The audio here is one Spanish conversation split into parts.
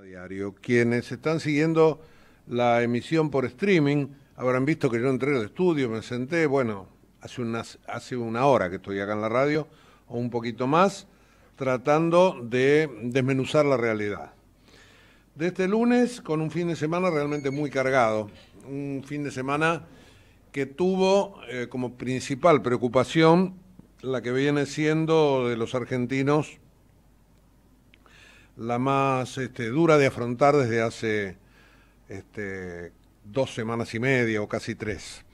diario. Quienes están siguiendo la emisión por streaming habrán visto que yo entré al estudio, me senté, bueno, hace, hace una hora que estoy acá en la radio, o un poquito más, tratando de desmenuzar la realidad. De este lunes, con un fin de semana realmente muy cargado, un fin de semana que tuvo eh, como principal preocupación la que viene siendo de los argentinos la más este, dura de afrontar desde hace este, dos semanas y media o casi tres.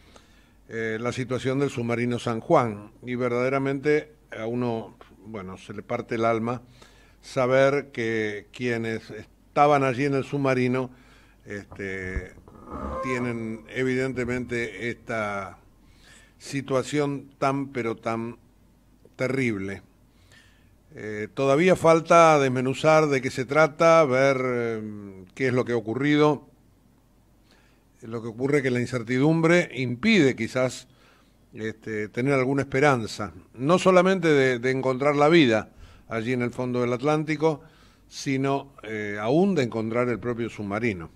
Eh, la situación del submarino San Juan. Y verdaderamente a uno, bueno, se le parte el alma saber que quienes estaban allí en el submarino este, tienen evidentemente esta situación tan pero tan terrible eh, todavía falta desmenuzar de qué se trata, ver em, qué es lo que ha ocurrido. Lo que ocurre es que la incertidumbre impide quizás este, tener alguna esperanza, no solamente de, encontrar la vida allí en el fondo del Atlántico, sino eh, aún de encontrar el propio submarino.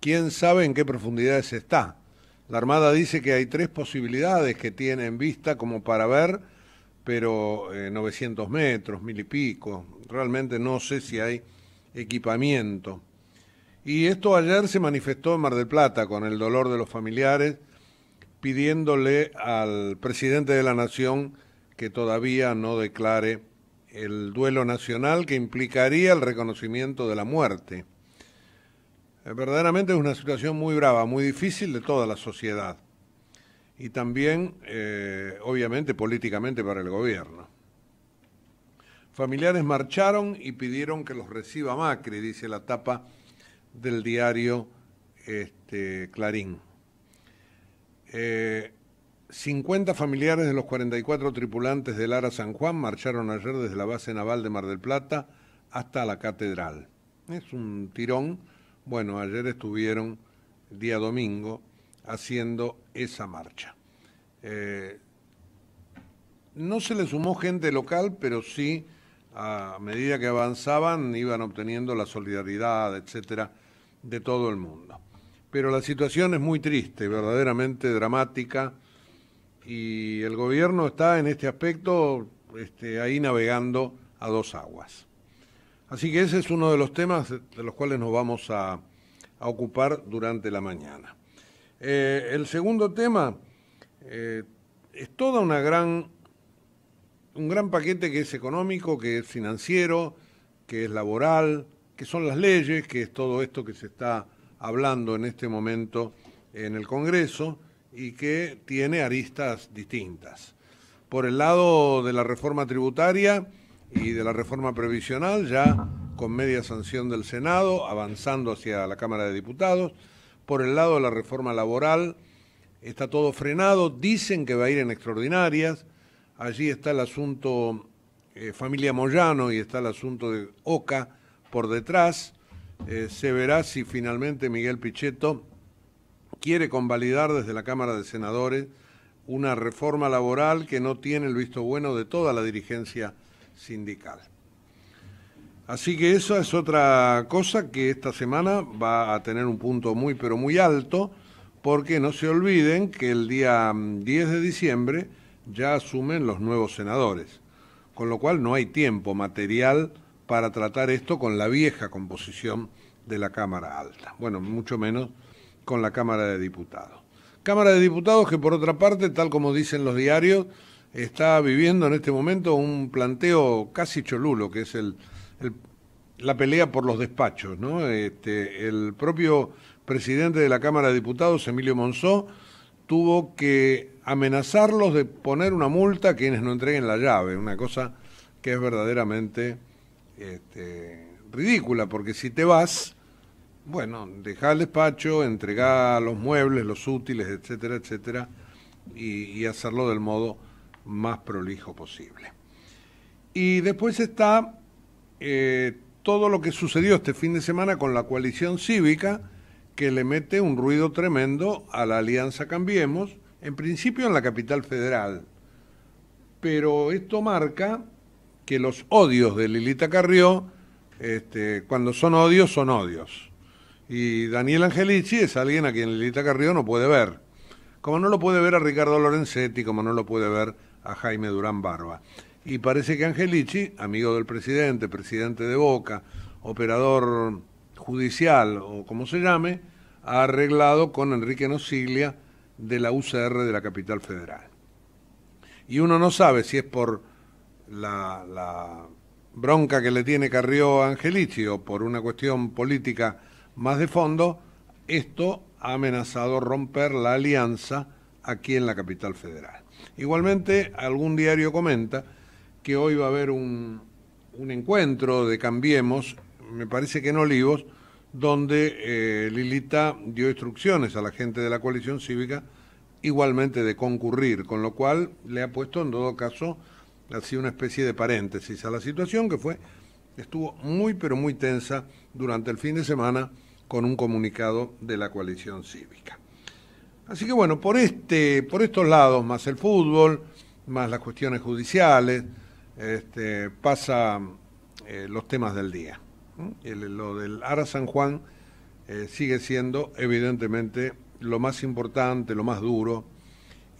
¿Quién sabe en qué profundidades está? La Armada dice que hay tres posibilidades que tiene en vista como para ver pero 900 eh, metros, mil y pico. Realmente no sé si hay equipamiento. Y esto ayer se manifestó en Mar del Plata con el dolor de los familiares, pidiéndole al presidente de la Nación que todavía no declare el duelo nacional que implicaría el reconocimiento de la muerte. Eh, verdaderamente es una situación muy brava, muy difícil de toda la sociedad y también, eh, obviamente, políticamente para el gobierno. Familiares marcharon y pidieron que los reciba Macri, dice la tapa del diario este, Clarín. 50 eh, familiares de los 44 tripulantes del Ara San Juan marcharon ayer desde la base naval de Mar del Plata hasta la catedral. Es un tirón. Bueno, ayer estuvieron día domingo haciendo esa marcha. Eh, no se le sumó gente local, pero sí a medida que avanzaban iban obteniendo la solidaridad, etcétera, de todo el mundo. Pero la situación es muy triste, verdaderamente dramática, y el gobierno está en este aspecto este, ahí navegando a dos aguas. Así que ese es uno de los temas de los cuales nos vamos a ocupar durante la mañana. Eh, el segundo tema eh, es toda una un gran paquete que es económico, que es financiero, que es laboral, que son las leyes, que es todo esto que se está hablando en este momento en el Congreso y que tiene aristas distintas. Por el lado de la reforma tributaria y de la reforma previsional, ya con media sanción del Senado, avanzando hacia la Cámara de Diputados, por el lado de la reforma laboral, está todo frenado, dicen que va a ir en extraordinarias, allí está el asunto eh, familia Moyano y está el asunto de Oca por detrás, eh, se verá si finalmente Miguel Pichetto quiere convalidar desde la Cámara de Senadores una reforma laboral que no tiene el visto bueno de toda la dirigencia sindical. Así que esa es otra cosa que esta semana va a tener un punto muy pero muy alto, porque no se olviden que el día 10 mm, de diciembre ya asumen los nuevos senadores, con lo cual no hay tiempo material para tratar esto con la vieja composición de la Cámara Alta, bueno, mucho menos con la Cámara de Diputados. Cámara de Diputados que por otra parte, tal como dicen los diarios, está viviendo en este momento un planteo casi cholulo, que es el la pelea por los despachos, ¿no? Este, el propio presidente de la Cámara de Diputados, Emilio Monzó, tuvo que amenazarlos de poner una multa a quienes no entreguen la llave, una cosa que es verdaderamente este, ridícula, porque si te vas, bueno, dejar el despacho, entregar los muebles, los útiles, etcétera, etcétera, y hacerlo del modo más prolijo posible. Y después está eh, todo lo que sucedió este fin de semana con la coalición cívica, que le mete un ruido tremendo a la alianza Cambiemos, en principio en la capital federal. Pero esto marca que los odios de Lilita Carrió, este, cuando son odios, son odios. Y Daniel Angelici es alguien a quien Lilita Carrió no puede ver, como no lo puede ver a Ricardo Lorenzetti, como no lo puede ver a Jaime Durán Barba. Y parece que Angelici, amigo del presidente, presidente de Boca, operador judicial o como se llame, ha arreglado con Enrique Nosiglia de la UCR de la capital federal. Y uno no sabe si es por la, la bronca que le tiene Carrió a Angelici o por una cuestión política más de fondo, esto ha amenazado romper la alianza aquí en la capital federal. Igualmente, algún diario comenta que hoy va a haber un, encuentro de Cambiemos, me parece que en Olivos, donde eh, Lilita dio instrucciones a la gente de la coalición cívica igualmente de concurrir, con lo cual le ha puesto en todo caso así una especie de paréntesis a la situación que fue estuvo muy pero muy tensa durante el fin de semana con un comunicado de la coalición cívica. Así que bueno, por este por estos lados más el fútbol, más las cuestiones judiciales, este, pasa eh, los temas del día. El, lo del Ara San Juan eh, sigue siendo evidentemente lo más importante, lo más duro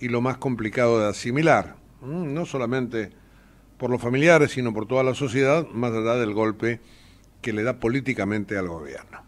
y lo más complicado de asimilar, no solamente por los familiares, sino por toda la sociedad, más allá del golpe que le da políticamente al gobierno.